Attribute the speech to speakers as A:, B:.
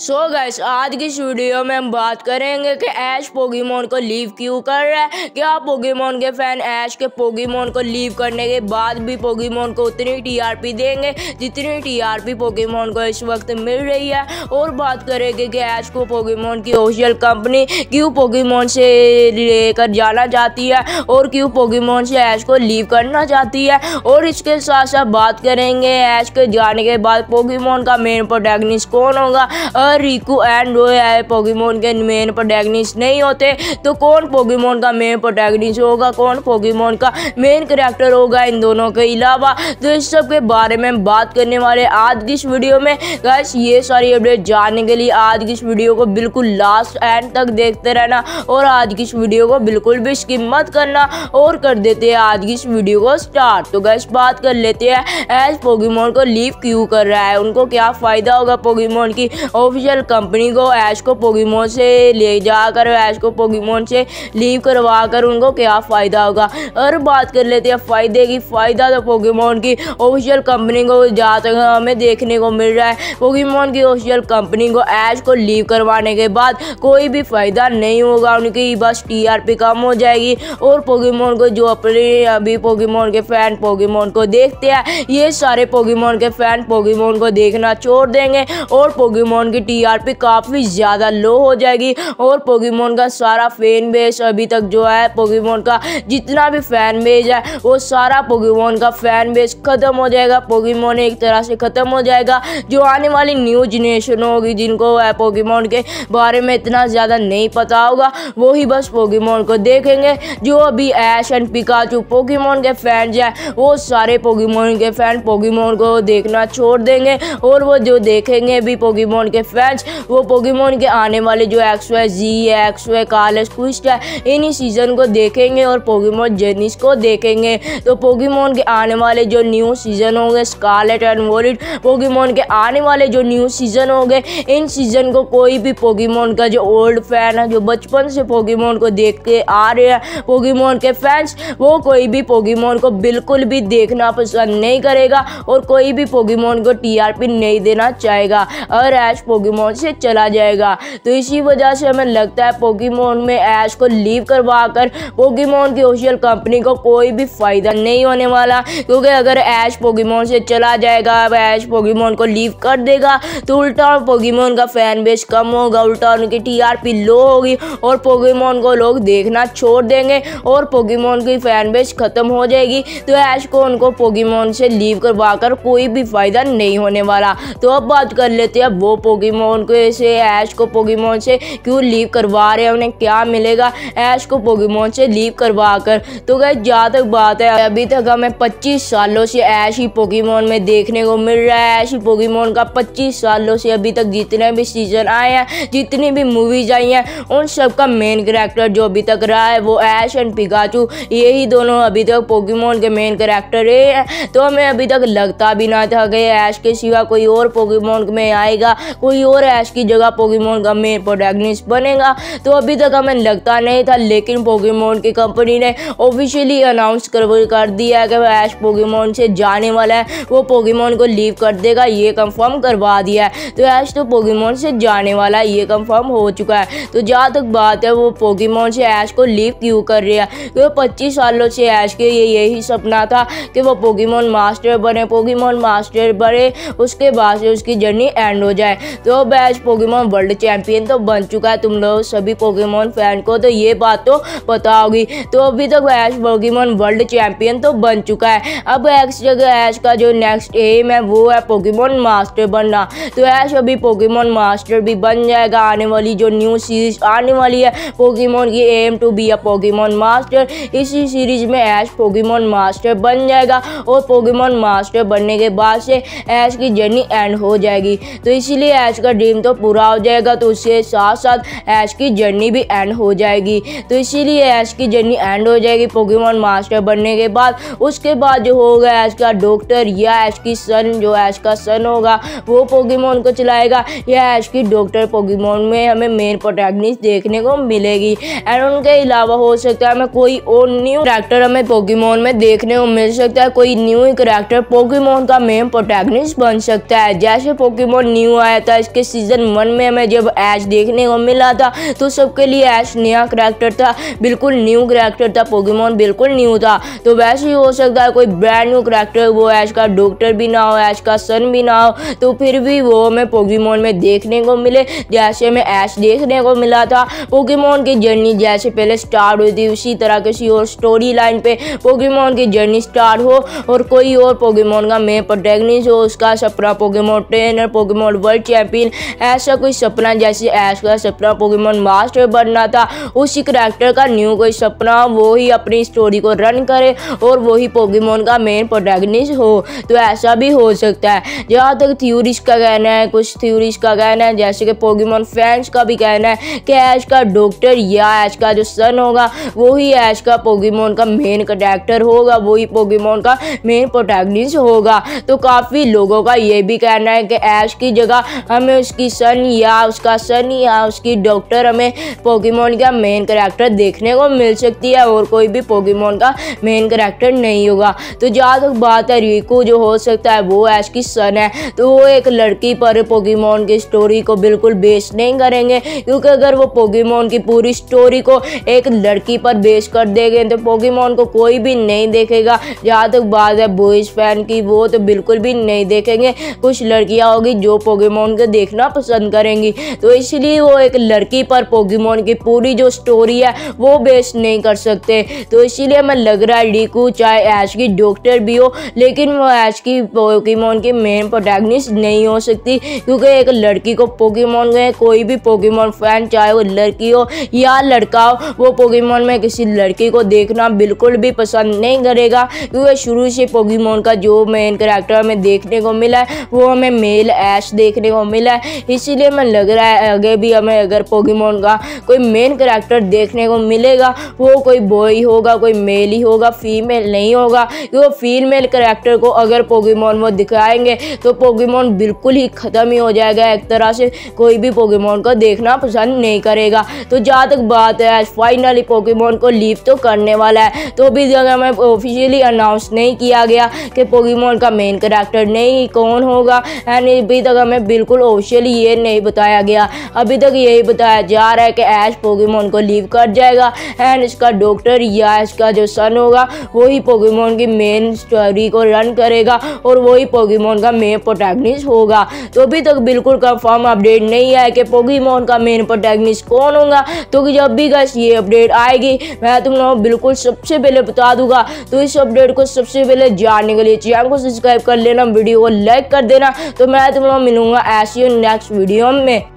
A: सो so gas आज की इस वीडियो में हम बात करेंगे कि ऐश पोगीमोन को लीव क्यों कर रहा है क्या पोगीमोन के फैन ऐश के पोगीमोन को लीव करने के बाद भी पोगीमोन को उतनी टीआरपी देंगे जितनी टीआरपी पोगीमोन को इस वक्त मिल रही है और बात करेंगे कि ऐश को पोगीमोन की ऑफिशियल कंपनी क्यों पोगीमोन से लेकर जाना चाहती है और क्यों पोगीमोन से ऐश को लीव करना चाहती है और इसके साथ साथ बात करेंगे ऐश के जाने के बाद पोगीमोन का मेन प्रोटैगनिस्ट कौन होगा अगर रिकू एंड रोय आए पोगीमोन के मेन प्रोटैगनिस्ट नहीं होते तो कौन पोगीमोन का मेन प्रोटैगनिस्ट होगा कौन पोगीमोन का मेन करेक्टर होगा इन दोनों के अलावा तो इस सब के बारे में बात करने वाले आज की इस वीडियो में गैस ये सारी अपडेट जानने के लिए आज की इस वीडियो को बिल्कुल लास्ट एंड तक देखते रहना और आज की इस वीडियो को बिल्कुल भी स्किप मत करना और कर देते हैं आज की इस वीडियो को स्टार्ट तो गैस बात कर लेते हैं एज पोगीमोन को लीव क्यों कर रहा है उनको क्या फ़ायदा होगा पोगीमोन की और ऑफिशियल कंपनी को ऐश को पोगीमोन से ले जाकर ऐश को पोगीमोन से लीव करवा कर उनको क्या फ़ायदा होगा और बात कर लेते हैं फ़ायदे की फ़ायदा तो पोगीमोन की ऑफिशियल कंपनी को जहाँ तक हमें देखने को मिल रहा है पोगीमोन की ऑफिशियल कंपनी को ऐश को लीव करवाने के बाद कोई भी फ़ायदा नहीं होगा उनकी बस टीआरपी कम हो जाएगी और पोगीमोन को जो अपने अभी पोगीमोन के फ़ैन पोगीमोन को देखते हैं ये सारे पोगीमोन के फ़ैन पोगीमोन को देखना छोड़ देंगे और पोगीमोन की टीआरपी काफ़ी ज़्यादा लो हो जाएगी और पोगीमोन का सारा फैन बेस अभी तक जो है पोगीमोन का जितना भी फैन बेस है वो सारा पोगीमोन का फैन बेस ख़त्म हो जाएगा पोगीमोन एक तरह से ख़त्म हो जाएगा जो आने वाली न्यू जनरेशन होगी जिनको पोगीमोन के बारे में इतना ज़्यादा नहीं पता होगा वो ही बस पोगीमोन को देखेंगे जो अभी ऐश एंड पिकाचू पोगीमोन के फैंस हैं वो सारे पोगीमोन के फैन पोगीमोन को देखना छोड़ देंगे और वो जो देखेंगे भी पोगीमोन के फैंस वो पोकेमोन के आने वाले जो X Y G X Y Kalos quest है इन सीज़न को देखेंगे और पोकेमोन जेनिस को देखेंगे तो पोकेमोन के आने वाले जो न्यू सीज़न होंगे स्कारलेट एंड वोलिट पोकेमोन के आने वाले जो न्यू सीज़न होंगे इन सीज़न को कोई भी पोकेमोन का जो ओल्ड फैन है जो बचपन से पोकेमोन को देखते आ रहे हैं पोकेमोन के फैंस वो कोई भी पोकेमोन को बिल्कुल भी देखना पसंद नहीं करेगा और कोई भी पोकेमोन को टीआरपी नहीं देना चाहेगा और एज पोगी पोकीमोन से चला जाएगा तो इसी वजह से हमें लगता है पोकीमोन में ऐश को लीव करवा कर पोकीमोन की ऑफिशियल कंपनी को कोई भी फ़ायदा नहीं होने वाला क्योंकि अगर ऐश पोकीमोन से चला जाएगा अब ऐश पोकीमोन को लीव कर देगा तो उल्टा पोकीमोन का फैन बेस कम होगा उल्टा उनकी टीआरपी लो होगी और पोकीमोन को लोग देखना छोड़ देंगे और पोकीमोन की फैन बेस ख़त्म हो जाएगी तो ऐश को उनको पोकीमोन से लीव करवा कर कोई भी फ़ायदा नहीं होने वाला तो अब बात कर लेते हैं वो पोकी पोगीमोन को ऐसे ऐश को पोगीमोन से क्यों लीव करवा रहे हैं उन्हें क्या मिलेगा ऐश को पोगीमोन से लीव करवा कर तो गए जहाँ तक बात है अभी तक हमें पच्चीस सालों से ऐश ही पोगीमोन में देखने को मिल रहा है ऐश ही पोगीमोन का पच्चीस सालों से अभी तक जितने भी सीजन आए हैं जितनी भी मूवीज आई हैं उन सब का मेन करेक्टर जो अभी तक रहा है वो ऐश एंड पिकाचू यही दोनों अभी तक पोगीमोन के मेन करेक्टर हैं तो हमें अभी तक लगता भी ना था कि ऐश के सिवा कोई और पोगीमोन में आएगा कोई कोई और ऐश की जगह पोगीमोन का मेन प्रोटैगनिस्ट बनेगा तो अभी तक हमें लगता नहीं था लेकिन पोगीमोन की कंपनी ने ऑफिशियली अनाउंस कर, कर दिया है कि वह ऐश पोगीमोन से जाने वाला है वो पोगीमोन को लीव कर देगा ये कंफर्म करवा दिया है तो ऐश तो पोगीमोन से जाने वाला है ये कंफर्म हो चुका है तो जहाँ तक बात है वो पोगीमोन से ऐश को लीव क्यों कर रहा है क्योंकि पच्चीस सालों से ऐश के ये यही सपना था कि वो पोगीमोन मास्टर बने पोगीमोन मास्टर बने उसके बाद से उसकी जर्नी एंड हो जाए तो लो बैच पोकेमॉन वर्ल्ड चैंपियन तो बन चुका है तुम लोग सभी पोकेमॉन फैन को तो ये बात तो पता होगी तो अभी तक ऐश पोकेमॉन वर्ल्ड चैंपियन तो बन चुका है अब एक्स जगह ऐश का जो नेक्स्ट एम है वो है पोकेमॉन मास्टर बनना तो ऐश अभी पोकेमॉन मास्टर भी बन जाएगा आने वाली जो न्यू सीरीज आने वाली है पोकेमॉन की aim to be a Pokemon master इसी सीरीज में ऐश पोकेमॉन मास्टर बन जाएगा और पोकेमॉन मास्टर बनने के बाद से ऐश की जर्नी एंड हो जाएगी तो इसीलिए ऐश ऐश का ड्रीम तो पूरा हो जाएगा तो उसके साथ साथ ऐश की जर्नी भी एंड हो जाएगी तो इसीलिए ऐश की जर्नी एंड हो जाएगी पोकेमोन मास्टर बनने के बाद उसके बाद जो होगा ऐश का डॉक्टर या ऐश की सन जो ऐश का सन होगा वो पोकेमोन को चलाएगा या ऐश की डॉक्टर पोकेमोन में हमें मेन प्रोटैगनिस्ट देखने को मिलेगी एंड उनके अलावा हो सकता है हमें कोई और न्यू करैक्टर हमें पोकेमोन में देखने को मिल सकता है कोई न्यू करैक्टर पोकेमोन का मेन प्रोटैगनिस्ट बन सकता है जैसे पोकेमोन न्यू आया था एश के सीज़न वन में हमें जब एश देखने को मिला था तो सबके लिए एश नया करेक्टर था बिल्कुल न्यू करेक्टर था पोकेमोन बिल्कुल न्यू था तो वैसे ही हो सकता है कोई ब्रांड न्यू करेक्टर वो ऐश का डॉक्टर भी ना हो ऐश का सन भी ना हो तो फिर भी वो हमें पोकेमोन में देखने को मिले जैसे हमें ऐश देखने को मिला था पोकेमोन की जर्नी जैसे पहले स्टार्ट हुई थी उसी तरह किसी और स्टोरी लाइन पे पोकेमोन की जर्नी स्टार्ट हो और कोई और पोकेमोन का मेन प्रोटेगनिस्ट हो उसका सपना Pokemon trainer Pokemon world champion फिर ऐसा कोई सपना जैसे ऐश का सपना पोकेमोन मास्टर बनना था उसी करेक्टर का न्यू कोई सपना वो ही अपनी स्टोरी को रन करे और वही पोकेमोन का मेन प्रोटैगनिस्ट हो तो ऐसा भी हो सकता है जहाँ तक थ्योरीज का कहना है कुछ थ्योरीज का कहना है जैसे कि पोकेमोन फैंस का भी कहना है कि ऐश का डॉक्टर या ऐश का जो सन होगा वही ऐश का पोकेमोन का मेन करेक्टर होगा वही पोकेमोन का मेन प्रोटैगनिस्ट होगा तो काफ़ी लोगों का ये भी कहना है कि ऐश की जगह हम हमें उसकी सन या उसका सन या उसकी डॉक्टर हमें पोकेमोन का मेन करेक्टर देखने को मिल सकती है और कोई भी पोकेमोन का मेन करेक्टर नहीं होगा तो जहाँ तक बात है रिकू जो हो सकता है वो ऐश की सन है तो वो एक लड़की पर पोकेमोन की स्टोरी को बिल्कुल बेस नहीं करेंगे क्योंकि अगर वो पोकेमोन की पूरी स्टोरी को एक लड़की पर बेस कर देंगे तो पोकेमोन को कोई भी नहीं देखेगा जहाँ तक बात है बॉयज़ फैन की वो तो बिल्कुल भी नहीं देखेंगे कुछ लड़कियाँ होगी जो पोकेमोन के देखना पसंद करेंगी तो इसलिए वो एक लड़की पर पोगीमोन की पूरी जो स्टोरी है वो बेस नहीं कर सकते तो इसीलिए हमें लग रहा है डीकू चाहे ऐश की डॉक्टर भी हो लेकिन वो ऐश की पोकीमोन की मेन प्रोटैगनिस्ट नहीं हो सकती क्योंकि एक लड़की को पोकीमोन गए कोई भी पोकीमोन फैन चाहे वो लड़की हो या लड़का हो वो पोकीमोन में किसी लड़की को देखना बिल्कुल भी पसंद नहीं करेगा क्योंकि शुरू से पोकीमोन का जो मेन करेक्टर हमें देखने को मिला है वो हमें मेल ऐश देखने को मिला मिला है इसीलिए मैं लग रहा है आगे भी हमें अगर पोगीमोन का कोई मेन करेक्टर देखने को मिलेगा वो कोई बॉय होगा कोई मेल ही होगा फीमेल नहीं होगा वो फीमेल करेक्टर को अगर पोगीमोन वो दिखाएंगे तो पोगीमोन बिल्कुल ही ख़त्म ही हो जाएगा एक तरह से कोई भी पोगीमोन को देखना पसंद नहीं करेगा तो जहाँ तक बात है फाइनली पोगीमोन को लीव तो करने वाला है तो अभी जगह में ऑफिशियली अनाउंस नहीं किया गया कि पोगीमोन का मेन करेक्टर नहीं कौन होगा एंड अभी तक हमें बिल्कुल ऑफिशियली ये नहीं बताया गया अभी तक यही बताया जा रहा है कि ऐश पोगीमोन को लीव कर जाएगा एंड इसका डॉक्टर या इसका जो सन होगा वही पोगीमोन की मेन स्टोरी को रन करेगा और वही पोगीमोन का मेन प्रोटैगनिस होगा तो अभी तक बिल्कुल कंफर्म अपडेट नहीं आया कि पोगीमोन का मेन प्रोटैगनिस कौन होगा तो जब भी गैस ये अपडेट आएगी मैं तुम लोगों बिल्कुल सबसे पहले बता दूंगा तो इस अपडेट को सबसे पहले जानने के लिए चैनल को सब्सक्राइब कर लेना वीडियो को लाइक कर देना तो मैं तुम लोग मिलूंगा ऐसी के नेक्स्ट वीडियो में